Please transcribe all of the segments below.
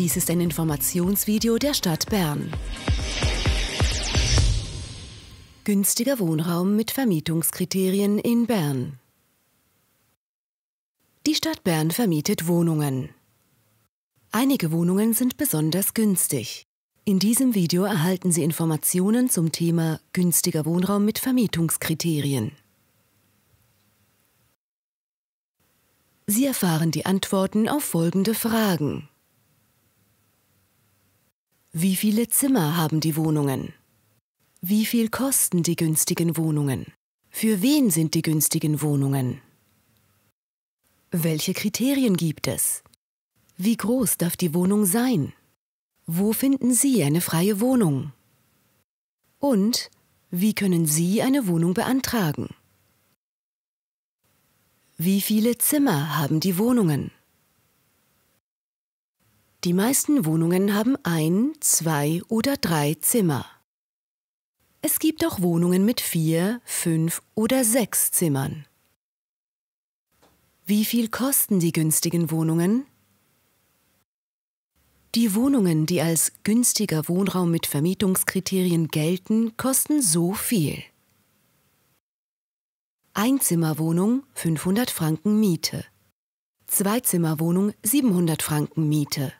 Dies ist ein Informationsvideo der Stadt Bern. Günstiger Wohnraum mit Vermietungskriterien in Bern. Die Stadt Bern vermietet Wohnungen. Einige Wohnungen sind besonders günstig. In diesem Video erhalten Sie Informationen zum Thema günstiger Wohnraum mit Vermietungskriterien. Sie erfahren die Antworten auf folgende Fragen. Wie viele Zimmer haben die Wohnungen? Wie viel kosten die günstigen Wohnungen? Für wen sind die günstigen Wohnungen? Welche Kriterien gibt es? Wie groß darf die Wohnung sein? Wo finden Sie eine freie Wohnung? Und wie können Sie eine Wohnung beantragen? Wie viele Zimmer haben die Wohnungen? Die meisten Wohnungen haben ein, zwei oder drei Zimmer. Es gibt auch Wohnungen mit vier, fünf oder sechs Zimmern. Wie viel kosten die günstigen Wohnungen? Die Wohnungen, die als günstiger Wohnraum mit Vermietungskriterien gelten, kosten so viel. Einzimmerwohnung 500 Franken Miete. Zweizimmerwohnung 700 Franken Miete.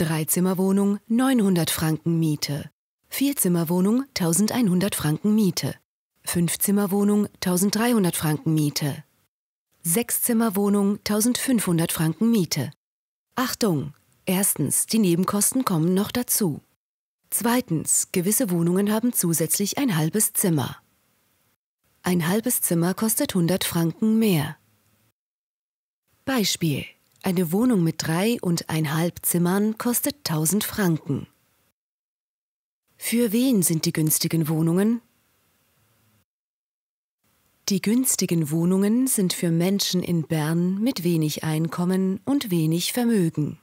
Dreizimmerwohnung 900 Franken Miete. Vierzimmerwohnung 1100 Franken Miete. Fünfzimmerwohnung 1300 Franken Miete. Sechszimmerwohnung 1500 Franken Miete. Achtung! Erstens, die Nebenkosten kommen noch dazu. Zweitens, gewisse Wohnungen haben zusätzlich ein halbes Zimmer. Ein halbes Zimmer kostet 100 Franken mehr. Beispiel eine Wohnung mit drei und einhalb Zimmern kostet 1000 Franken. Für wen sind die günstigen Wohnungen? Die günstigen Wohnungen sind für Menschen in Bern mit wenig Einkommen und wenig Vermögen.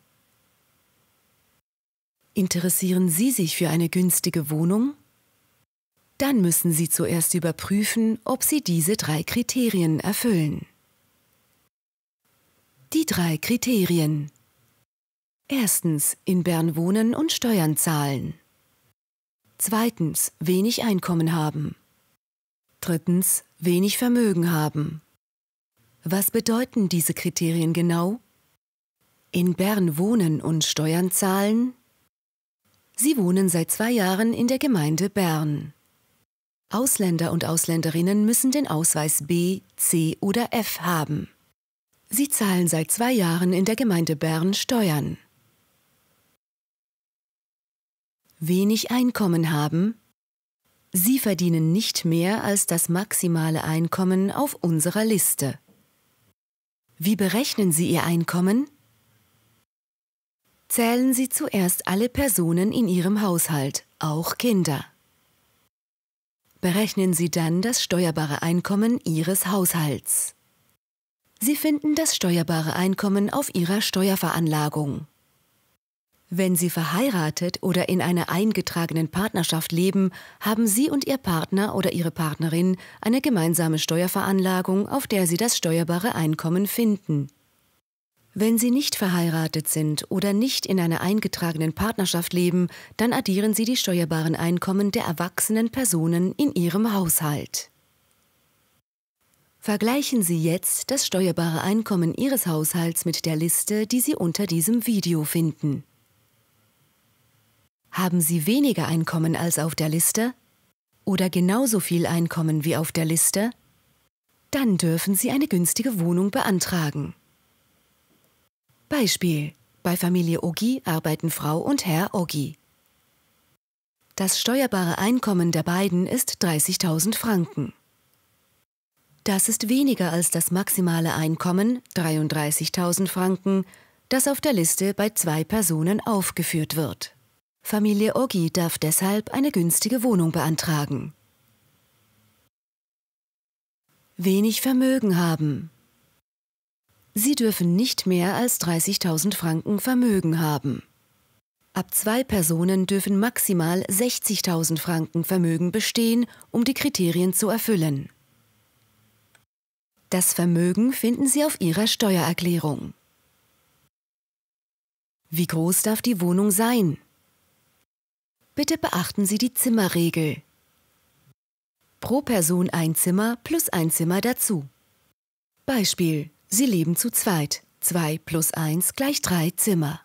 Interessieren Sie sich für eine günstige Wohnung? Dann müssen Sie zuerst überprüfen, ob Sie diese drei Kriterien erfüllen. Die drei Kriterien. Erstens, in Bern wohnen und Steuern zahlen. Zweitens, wenig Einkommen haben. Drittens, wenig Vermögen haben. Was bedeuten diese Kriterien genau? In Bern wohnen und Steuern zahlen? Sie wohnen seit zwei Jahren in der Gemeinde Bern. Ausländer und Ausländerinnen müssen den Ausweis B, C oder F haben. Sie zahlen seit zwei Jahren in der Gemeinde Bern Steuern. Wenig Einkommen haben? Sie verdienen nicht mehr als das maximale Einkommen auf unserer Liste. Wie berechnen Sie Ihr Einkommen? Zählen Sie zuerst alle Personen in Ihrem Haushalt, auch Kinder. Berechnen Sie dann das steuerbare Einkommen Ihres Haushalts. Sie finden das steuerbare Einkommen auf Ihrer Steuerveranlagung. Wenn Sie verheiratet oder in einer eingetragenen Partnerschaft leben, haben Sie und Ihr Partner oder Ihre Partnerin eine gemeinsame Steuerveranlagung, auf der Sie das steuerbare Einkommen finden. Wenn Sie nicht verheiratet sind oder nicht in einer eingetragenen Partnerschaft leben, dann addieren Sie die steuerbaren Einkommen der erwachsenen Personen in Ihrem Haushalt. Vergleichen Sie jetzt das steuerbare Einkommen Ihres Haushalts mit der Liste, die Sie unter diesem Video finden. Haben Sie weniger Einkommen als auf der Liste oder genauso viel Einkommen wie auf der Liste? Dann dürfen Sie eine günstige Wohnung beantragen. Beispiel. Bei Familie Oggi arbeiten Frau und Herr Oggi. Das steuerbare Einkommen der beiden ist 30.000 Franken. Das ist weniger als das maximale Einkommen, 33.000 Franken, das auf der Liste bei zwei Personen aufgeführt wird. Familie Oggi darf deshalb eine günstige Wohnung beantragen. Wenig Vermögen haben. Sie dürfen nicht mehr als 30.000 Franken Vermögen haben. Ab zwei Personen dürfen maximal 60.000 Franken Vermögen bestehen, um die Kriterien zu erfüllen. Das Vermögen finden Sie auf Ihrer Steuererklärung. Wie groß darf die Wohnung sein? Bitte beachten Sie die Zimmerregel. Pro Person ein Zimmer plus ein Zimmer dazu. Beispiel, Sie leben zu zweit. 2 plus 1 gleich 3 Zimmer.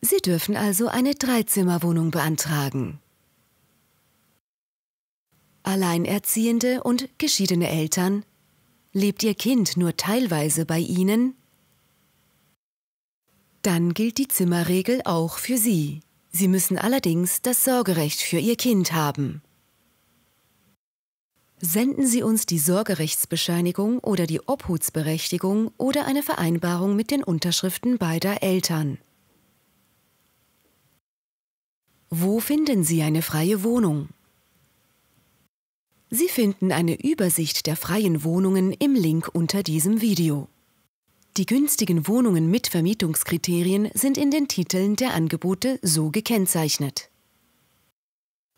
Sie dürfen also eine Dreizimmerwohnung beantragen. Alleinerziehende und geschiedene Eltern lebt Ihr Kind nur teilweise bei Ihnen, dann gilt die Zimmerregel auch für Sie. Sie müssen allerdings das Sorgerecht für Ihr Kind haben. Senden Sie uns die Sorgerechtsbescheinigung oder die Obhutsberechtigung oder eine Vereinbarung mit den Unterschriften beider Eltern. Wo finden Sie eine freie Wohnung? Sie finden eine Übersicht der freien Wohnungen im Link unter diesem Video. Die günstigen Wohnungen mit Vermietungskriterien sind in den Titeln der Angebote so gekennzeichnet.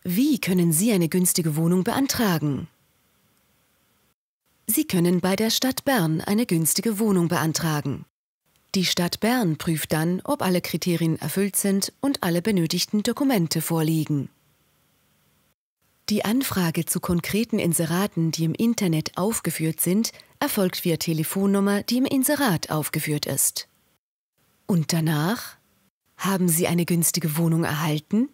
Wie können Sie eine günstige Wohnung beantragen? Sie können bei der Stadt Bern eine günstige Wohnung beantragen. Die Stadt Bern prüft dann, ob alle Kriterien erfüllt sind und alle benötigten Dokumente vorliegen. Die Anfrage zu konkreten Inseraten, die im Internet aufgeführt sind, erfolgt via Telefonnummer, die im Inserat aufgeführt ist. Und danach? Haben Sie eine günstige Wohnung erhalten?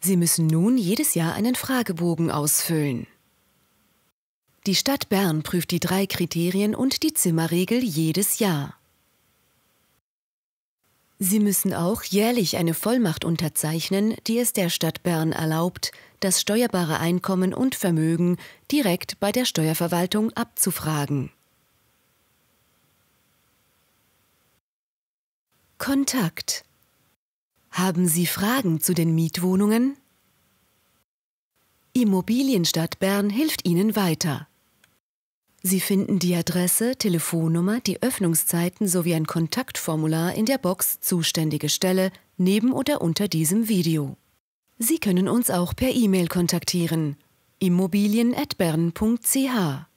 Sie müssen nun jedes Jahr einen Fragebogen ausfüllen. Die Stadt Bern prüft die drei Kriterien und die Zimmerregel jedes Jahr. Sie müssen auch jährlich eine Vollmacht unterzeichnen, die es der Stadt Bern erlaubt, das steuerbare Einkommen und Vermögen direkt bei der Steuerverwaltung abzufragen. Kontakt. Haben Sie Fragen zu den Mietwohnungen? Immobilienstadt Bern hilft Ihnen weiter. Sie finden die Adresse, Telefonnummer, die Öffnungszeiten sowie ein Kontaktformular in der Box Zuständige Stelle neben oder unter diesem Video. Sie können uns auch per E-Mail kontaktieren. immobilien@bern.ch